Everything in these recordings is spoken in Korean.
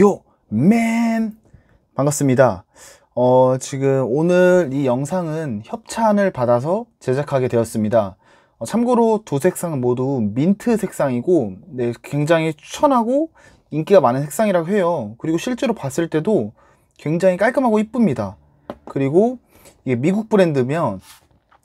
요, 맨! 반갑습니다. 어, 지금 오늘 이 영상은 협찬을 받아서 제작하게 되었습니다. 어, 참고로 두 색상 모두 민트 색상이고, 네, 굉장히 추천하고 인기가 많은 색상이라고 해요. 그리고 실제로 봤을 때도 굉장히 깔끔하고 이쁩니다. 그리고 이게 미국 브랜드면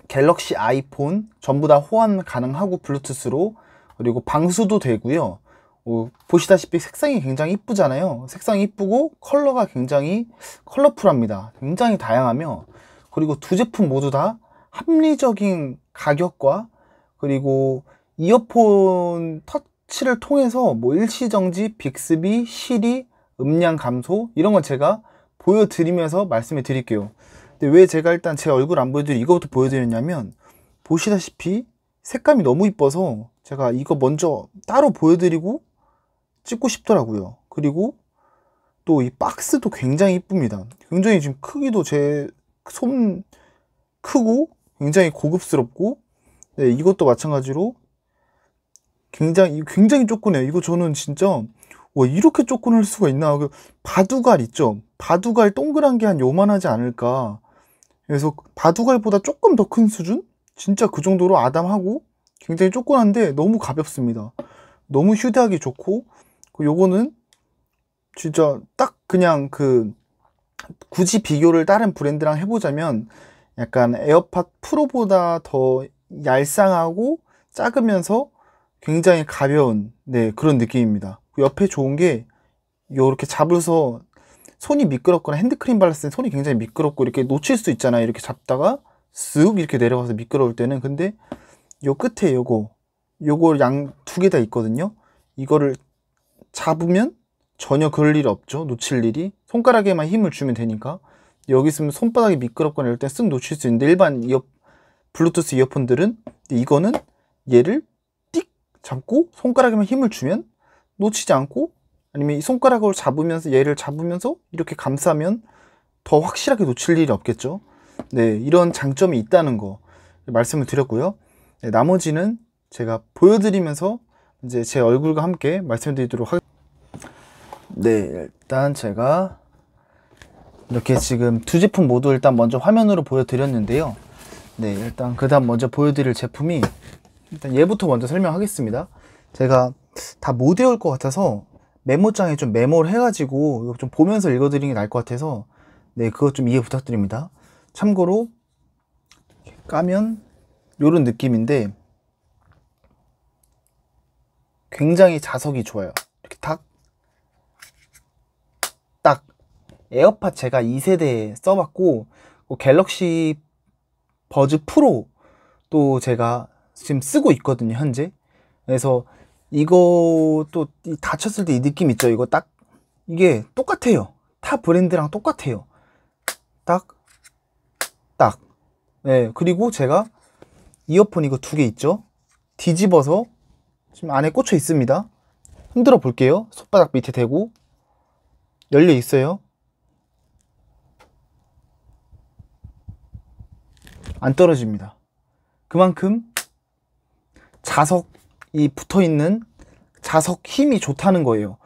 갤럭시 아이폰 전부 다 호환 가능하고 블루투스로 그리고 방수도 되고요. 뭐 보시다시피 색상이 굉장히 이쁘잖아요 색상이 이쁘고 컬러가 굉장히 컬러풀합니다 굉장히 다양하며 그리고 두 제품 모두 다 합리적인 가격과 그리고 이어폰 터치를 통해서 뭐 일시정지, 빅스비, 시리, 음량 감소 이런 건 제가 보여드리면서 말씀해 드릴게요 근데 왜 제가 일단 제 얼굴 안 보여드리고 이것부터 보여드렸냐면 보시다시피 색감이 너무 이뻐서 제가 이거 먼저 따로 보여드리고 찍고 싶더라고요. 그리고 또 이 박스도 굉장히 이쁩니다. 굉장히 지금 크기도 제 손 크고 굉장히 고급스럽고 네, 이것도 마찬가지로 굉장히 굉장히 조그네요. 이거 저는 진짜 와 이렇게 조그낼 수가 있나? 그 바둑알 있죠. 바둑알 동그란 게 한 요만하지 않을까. 그래서 바둑알보다 조금 더 큰 수준? 진짜 그 정도로 아담하고 굉장히 조그한데 너무 가볍습니다. 너무 휴대하기 좋고 그 요거는 진짜 딱 그냥 그 굳이 비교를 다른 브랜드랑 해보자면 약간 에어팟 프로보다 더 얄쌍하고 작으면서 굉장히 가벼운 네 그런 느낌입니다 옆에 좋은 게 이렇게 잡아서 손이 미끄럽거나 핸드크림 발랐을 때 손이 굉장히 미끄럽고 이렇게 놓칠 수 있잖아요 이렇게 잡다가 쓱 이렇게 내려가서 미끄러울 때는 근데 요 끝에 요거 요거 양 두 개 다 있거든요 이거를 잡으면 전혀 그럴 일 없죠. 놓칠 일이. 손가락에만 힘을 주면 되니까. 여기 있으면 손바닥이 미끄럽거나 이럴 때쓱 놓칠 수 있는데 일반 이어, 블루투스 이어폰들은 이거는 얘를 띡 잡고 손가락에만 힘을 주면 놓치지 않고 아니면 이 손가락으로 잡으면서 얘를 잡으면서 이렇게 감싸면 더 확실하게 놓칠 일이 없겠죠. 네, 이런 장점이 있다는 거 말씀을 드렸고요. 네, 나머지는 제가 보여드리면서 이제 제 얼굴과 함께 말씀드리도록 하겠습니다. 네, 일단 제가 이렇게 지금 두 제품 모두 일단 먼저 화면으로 보여드렸는데요. 네, 일단 그 다음 먼저 보여드릴 제품이 일단 얘부터 먼저 설명하겠습니다. 제가 다 못 외울 것 같아서 메모장에 좀 메모를 해가지고 좀 보면서 읽어드리는 게 나을 것 같아서 네, 그것 좀 이해 부탁드립니다. 참고로 까면 이런 느낌인데 굉장히 자석이 좋아요. 이렇게 탁 에어팟 제가 2세대 써봤고 그 갤럭시 버즈 프로또 제가 지금 쓰고 있거든요 현재 그래서 이것도 다쳤을 때 이 느낌 있죠 이거 딱 이게 똑같아요 타 브랜드랑 똑같아요 딱 딱. 네, 그리고 제가 이어폰 이거 두 개 있죠? 뒤집어서 지금 안에 꽂혀 있습니다. 흔들어 볼게요. 손바닥 밑에 대고 열려 있어요. 안 떨어집니다. 그만큼 자석이 붙어 있는 자석 힘이 좋다는 거예요.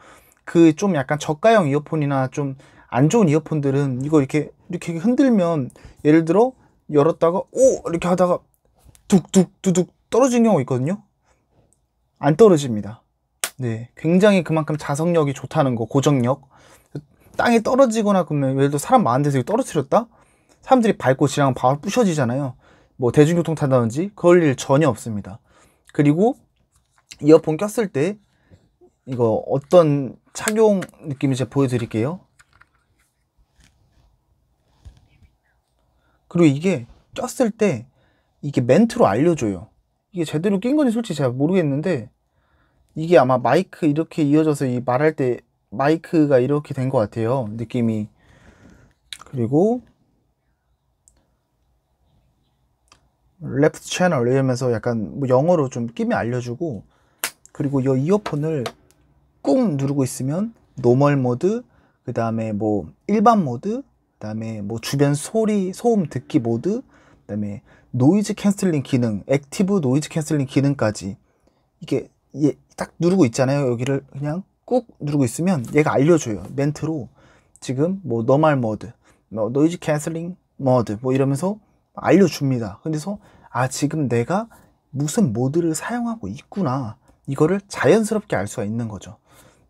그 좀 약간 저가형 이어폰이나 좀 안 좋은 이어폰들은 이거 이렇게 이렇게 흔들면 예를 들어 열었다가 오 이렇게 하다가 뚝뚝 뚝뚝 떨어진 경우 있거든요. 안 떨어집니다. 네, 굉장히 그만큼 자석력이 좋다는 거, 고정력. 땅에 떨어지거나 그러면 예를 들어 사람 많은 데서 떨어뜨렸다? 사람들이 밟고 지나가면 바로 부셔지잖아요. 뭐 대중교통 탄다든지 그럴 일 전혀 없습니다. 그리고 이어폰 꼈을 때 이거 어떤 착용 느낌인지 보여드릴게요. 그리고 이게 꼈을 때 이게 멘트로 알려줘요. 이게 제대로 낀 건지 솔직히 잘 모르겠는데 이게 아마 마이크 이렇게 이어져서 이 말할 때 마이크가 이렇게 된 것 같아요. 느낌이. 그리고 레프트 채널 이러면서 약간 뭐 영어로 좀 끼면 알려주고 그리고 이 이어폰을 꾹 누르고 있으면 노멀 모드 그 다음에 뭐 일반 모드 그 다음에 뭐 주변 소리 소음 듣기 모드 그 다음에 노이즈 캔슬링 기능 액티브 노이즈 캔슬링 기능까지 이게 예, 딱 누르고 있잖아요 여기를 그냥 꾹 누르고 있으면 얘가 알려줘요 멘트로 지금 뭐 노멀 모드 뭐 노이즈 캔슬링 모드 뭐 이러면서 알려줍니다. 그래서 아 지금 내가 무슨 모드를 사용하고 있구나 이거를 자연스럽게 알 수가 있는 거죠.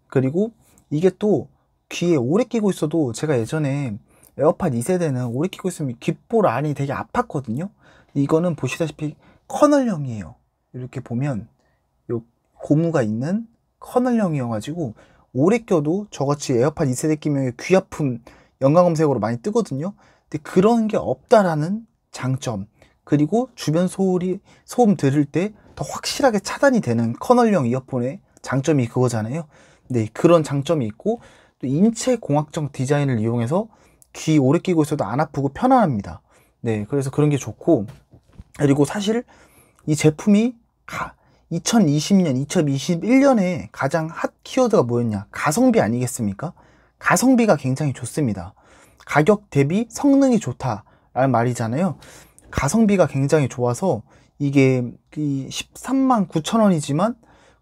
그리고 이게 또 귀에 오래 끼고 있어도 제가 예전에 에어팟 2세대는 오래 끼고 있으면 귓볼 안이 되게 아팠거든요. 이거는 보시다시피 커널형이에요. 이렇게 보면 요 고무가 있는 커널형이어가지고 오래 껴도 저같이 에어팟 2세대 끼면 귀 아픔 연관 검색으로 많이 뜨거든요. 근데 그런 게 없다라는 장점 그리고 주변 소리 소음 들을 때 더 확실하게 차단이 되는 커널형 이어폰의 장점이 그거잖아요. 네 그런 장점이 있고 또 인체 공학적 디자인을 이용해서 귀 오래 끼고 있어도 안 아프고 편안합니다. 네 그래서 그런 게 좋고 그리고 사실 이 제품이 가, 2020년, 2021년에 가장 핫 키워드가 뭐였냐? 가성비 아니겠습니까? 가성비가 굉장히 좋습니다. 가격 대비 성능이 좋다. 라는 아, 말이잖아요. 가성비가 굉장히 좋아서 이게 13만 9천 원이지만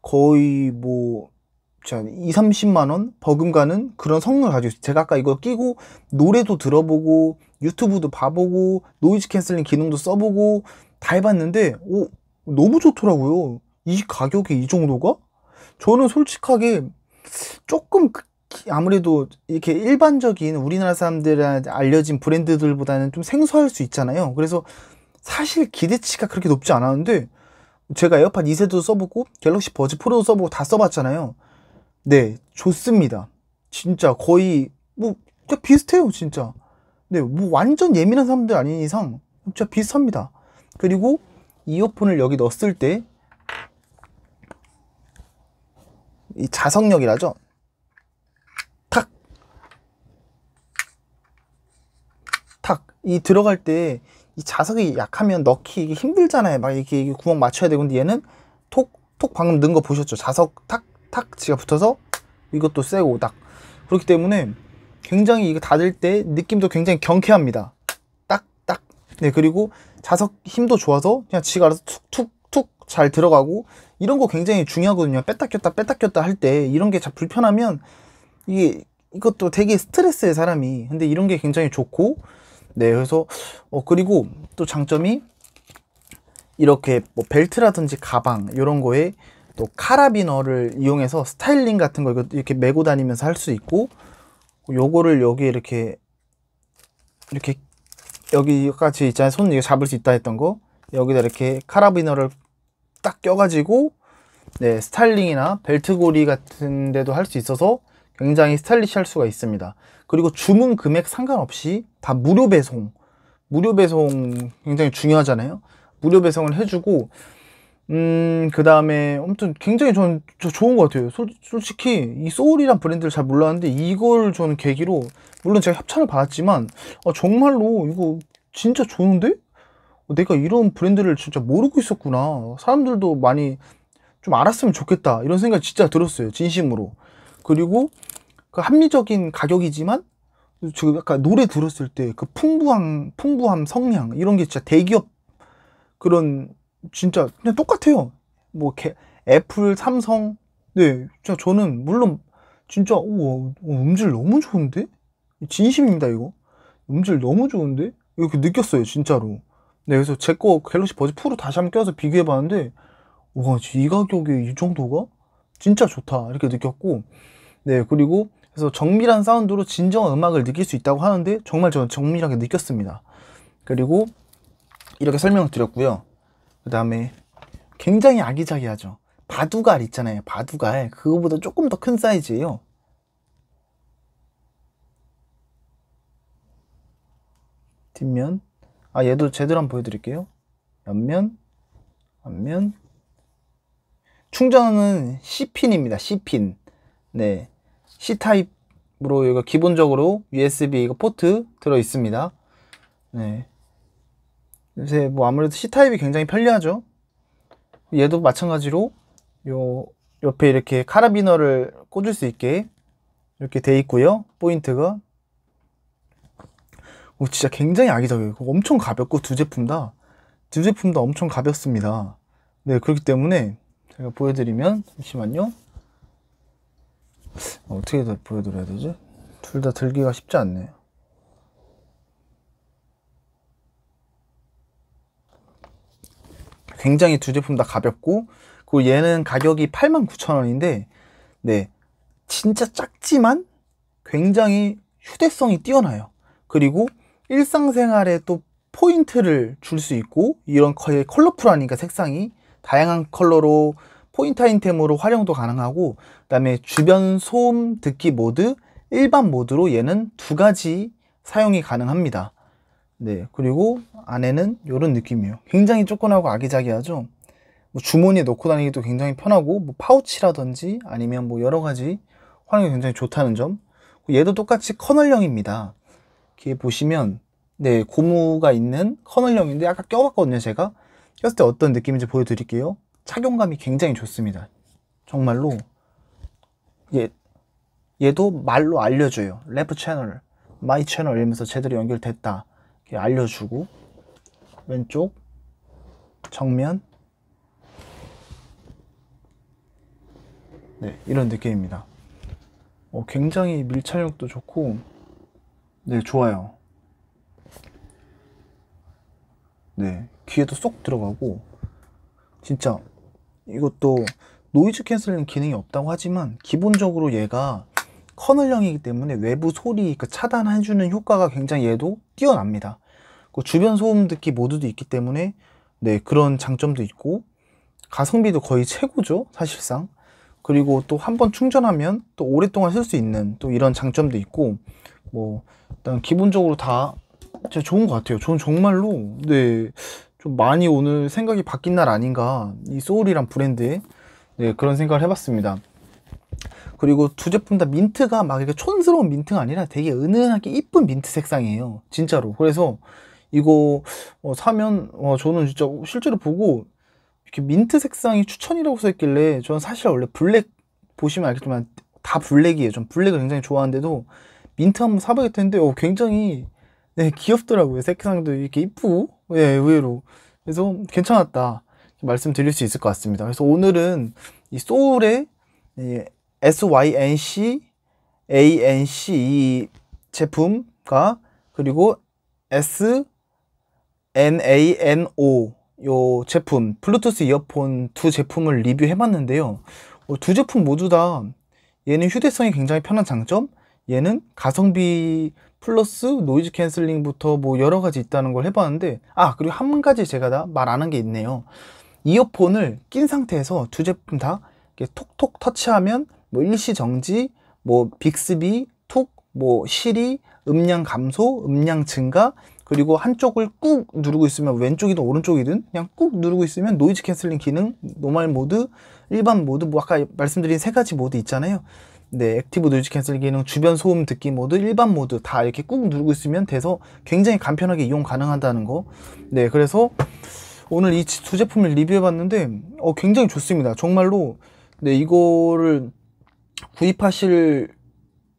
거의 뭐 2, 30만 원 버금가는 그런 성능을 가지고 있어요. 제가 아까 이거 끼고 노래도 들어보고 유튜브도 봐보고 노이즈 캔슬링 기능도 써보고 다 해봤는데 오 너무 좋더라고요. 이 가격에 이 정도가? 저는 솔직하게 조금 그 아무래도 이렇게 일반적인 우리나라 사람들한 알려진 브랜드들보다는 좀 생소할 수 있잖아요. 그래서 사실 기대치가 그렇게 높지 않았는데 제가 에어팟 2세도 써보고 갤럭시 버즈 프로도 써보고 다 써봤잖아요. 네, 좋습니다. 진짜 거의 뭐 진짜 비슷해요, 진짜. 네, 뭐 완전 예민한 사람들 아닌 이상 진짜 비슷합니다. 그리고 이어폰을 여기 넣었을 때 이 자석력이라죠. 이 들어갈 때 이 자석이 약하면 넣기 이게 힘들잖아요. 막 이렇게, 이렇게 구멍 맞춰야 되고 근데 얘는 톡 톡 방금 넣은 거 보셨죠? 자석 탁 탁 지가 붙어서 이것도 세고 딱 그렇기 때문에 굉장히 이거 닫을 때 느낌도 굉장히 경쾌합니다. 딱 딱 네 그리고 자석 힘도 좋아서 그냥 지가 알아서 툭툭 툭 잘 들어가고 이런 거 굉장히 중요하거든요 뺐다 꼈다 뺐다 꼈다 할 때 이런 게잘 불편하면 이게 이것도 되게 스트레스의 사람이 근데 이런 게 굉장히 좋고 네, 그래서 어 그리고 또 장점이 이렇게 뭐 벨트라든지 가방 이런 거에 또 카라비너를 이용해서 스타일링 같은 거 이렇게 메고 다니면서 할 수 있고 요거를 여기 에 이렇게 이렇게 여기까지 있잖아요 손 이거 잡을 수 있다 했던 거 여기다 이렇게 카라비너를 딱 껴가지고 네 스타일링이나 벨트고리 같은 데도 할 수 있어서 굉장히 스타일리시할 수가 있습니다 그리고 주문 금액 상관없이 다 무료 배송 무료 배송 굉장히 중요하잖아요 무료 배송을 해주고 음 그 다음에 아무튼 굉장히 저는 좋은 것 같아요 소, 솔직히 이 소울이란 브랜드를 잘 몰랐는데 이걸 저는 계기로 물론 제가 협찬을 받았지만 아, 정말로 이거 진짜 좋은데? 내가 이런 브랜드를 진짜 모르고 있었구나 사람들도 많이 좀 알았으면 좋겠다 이런 생각이 진짜 들었어요 진심으로 그리고 그 합리적인 가격이지만 지금 약간 노래 들었을 때 그 풍부함, 풍부함, 성량 이런 게 진짜 대기업 그런 진짜 그냥 똑같아요. 뭐 개, 애플, 삼성, 네, 진짜 저는 물론 진짜 우와 어, 음질 너무 좋은데 진심입니다 이거 음질 너무 좋은데 이렇게 느꼈어요 진짜로. 네, 그래서 제 거 갤럭시 버즈 프로 다시 한번 껴서 비교해 봤는데 와, 이 가격에 이 정도가 진짜 좋다 이렇게 느꼈고, 네 그리고 그래서 정밀한 사운드로 진정한 음악을 느낄 수 있다고 하는데 정말 저는 정밀하게 느꼈습니다. 그리고 이렇게 설명을 드렸고요. 그 다음에 굉장히 아기자기하죠. 바둑알 있잖아요. 바둑알. 그거보다 조금 더 큰 사이즈예요. 뒷면. 아, 얘도 제대로 한번 보여드릴게요. 옆면, 앞면. 충전은 C핀입니다. C핀. 네. C타입으로 이거 기본적으로 USB 이거 포트 들어 있습니다. 네. 요새 뭐 아무래도 C타입이 굉장히 편리하죠. 얘도 마찬가지로 요 옆에 이렇게 카라비너를 꽂을 수 있게 이렇게 돼 있고요. 포인트가 오, 진짜 굉장히 아기적이에요 엄청 가볍고 두 제품 다 두 제품 다 엄청 가볍습니다. 네 그렇기 때문에 제가 보여드리면 잠시만요. 어떻게 보여드려야 되지? 둘 다 들기가 쉽지 않네. 굉장히 두 제품 다 가볍고 그리고 얘는 가격이 89,000원인데 네 진짜 작지만 굉장히 휴대성이 뛰어나요 그리고 일상생활에 또 포인트를 줄 수 있고 이런 거의 컬러풀하니까 색상이 다양한 컬러로 포인트 아이템으로 활용도 가능하고 그 다음에 주변 소음 듣기 모드 일반 모드로 얘는 두 가지 사용이 가능합니다 네 그리고 안에는 이런 느낌이에요 굉장히 조건하고 아기자기하죠 뭐 주머니에 넣고 다니기도 굉장히 편하고 뭐 파우치라든지 아니면 뭐 여러 가지 활용이 굉장히 좋다는 점 얘도 똑같이 커널형입니다 이렇게 보시면 네 고무가 있는 커널형인데 아까 껴봤거든요 제가 꼈을 때 어떤 느낌인지 보여드릴게요 착용감이 굉장히 좋습니다. 정말로 얘, 얘도 말로 알려줘요. 랩 채널, 마이 채널 이러면서 제대로 연결됐다. 이렇게 알려주고 왼쪽, 정면 네, 이런 느낌입니다. 어, 굉장히 밀착력도 좋고 네, 좋아요. 네, 귀에도 쏙 들어가고 진짜 이것도 노이즈 캔슬링 기능이 없다고 하지만 기본적으로 얘가 커널형이기 때문에 외부 소리 그 차단해주는 효과가 굉장히 얘도 뛰어납니다 그 주변 소음 듣기 모드도 있기 때문에 네 그런 장점도 있고 가성비도 거의 최고죠 사실상 그리고 또 한 번 충전하면 또 오랫동안 쓸 수 있는 또 이런 장점도 있고 뭐 일단 기본적으로 다 진짜 좋은 것 같아요 저는 정말로 네좀 많이 오늘 생각이 바뀐 날 아닌가 이 소울이란 브랜드에 네, 그런 생각을 해봤습니다 그리고 두 제품 다 민트가 막 이렇게 촌스러운 민트가 아니라 되게 은은하게 이쁜 민트 색상이에요 진짜로 그래서 이거 어, 사면 어, 저는 진짜 실제로 보고 이렇게 민트 색상이 추천이라고 써있길래 저는 사실 원래 블랙 보시면 알겠지만 다 블랙이에요 좀 블랙을 굉장히 좋아하는데도 민트 한번 사봐야겠는데 어, 굉장히 네, 귀엽더라고요. 색상도 이렇게 이쁘고, 예, 의외로. 그래서 괜찮았다. 말씀드릴 수 있을 것 같습니다. 그래서 오늘은 이 소울의 예, SYNC, ANC 이 제품과 그리고 SNANO 요 제품 블루투스 이어폰 두 제품을 리뷰해봤는데요. 어, 두 제품 모두 다 얘는 휴대성이 굉장히 편한 장점, 얘는 가성비 플러스 노이즈 캔슬링부터 뭐 여러 가지 있다는 걸 해봤는데 아 그리고 한 가지 제가 다말하는게 있네요 이어폰을 낀 상태에서 두 제품 다 톡톡 터치하면 뭐 일시 정지 뭐 빅스비 톡, 뭐 시리 음량 감소 음량 증가 그리고 한쪽을 꾹 누르고 있으면 왼쪽이든 오른쪽이든 그냥 꾹 누르고 있으면 노이즈 캔슬링 기능 노멀 모드 일반 모드 뭐 아까 말씀드린 세 가지 모드 있잖아요 네, 액티브 노이즈 캔슬 기능, 주변 소음 듣기 모드, 일반 모드 다 이렇게 꾹 누르고 있으면 돼서 굉장히 간편하게 이용 가능하다는 거. 네, 그래서 오늘 이 두 제품을 리뷰해 봤는데 어, 굉장히 좋습니다. 정말로 네, 이거를 구입하실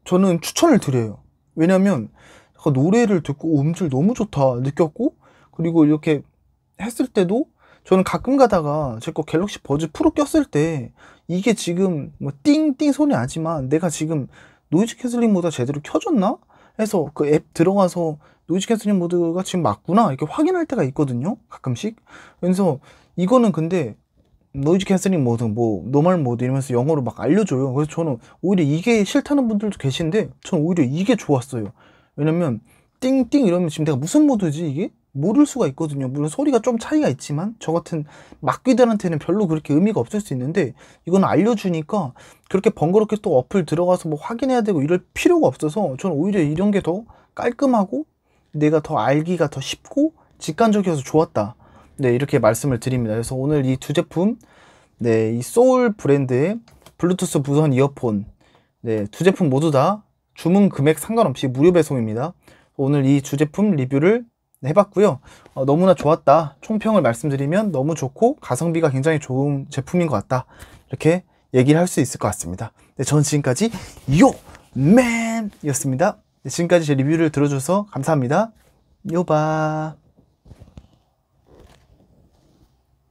저는 추천을 드려요. 왜냐면 하 노래를 듣고 음질 너무 좋다 느꼈고 그리고 이렇게 했을 때도 저는 가끔 가다가 제거 갤럭시 버즈 프로 꼈을 때 이게 지금 뭐 띵띵 소리 아지만 내가 지금 노이즈 캔슬링 보다 제대로 켜졌나? 해서 그 앱 들어가서 노이즈 캔슬링 모드가 지금 맞구나 이렇게 확인할 때가 있거든요 가끔씩 그래서 이거는 근데 노이즈 캔슬링 모드 뭐 노멀 모드 이러면서 영어로 막 알려줘요 그래서 저는 오히려 이게 싫다는 분들도 계신데 저는 오히려 이게 좋았어요 왜냐면 띵띵 이러면 지금 내가 무슨 모드지 이게? 모를 수가 있거든요. 물론 소리가 좀 차이가 있지만 저 같은 막귀들한테는 별로 그렇게 의미가 없을 수 있는데 이건 알려주니까 그렇게 번거롭게 또 어플 들어가서 뭐 확인해야 되고 이럴 필요가 없어서 저는 오히려 이런 게 더 깔끔하고 내가 더 알기가 더 쉽고 직관적이어서 좋았다. 네 이렇게 말씀을 드립니다. 그래서 오늘 이 두 제품 네 이 소울 브랜드의 블루투스 무선 이어폰 네 두 제품 모두 다 주문 금액 상관없이 무료 배송입니다. 오늘 이 두 제품 리뷰를 해봤고요 어, 너무나 좋았다 총평을 말씀드리면 너무 좋고 가성비가 굉장히 좋은 제품인 것 같다 이렇게 얘기를 할 수 있을 것 같습니다 네, 저는 지금까지 요맨 이었습니다 네, 지금까지 제 리뷰를 들어줘서 감사합니다 요바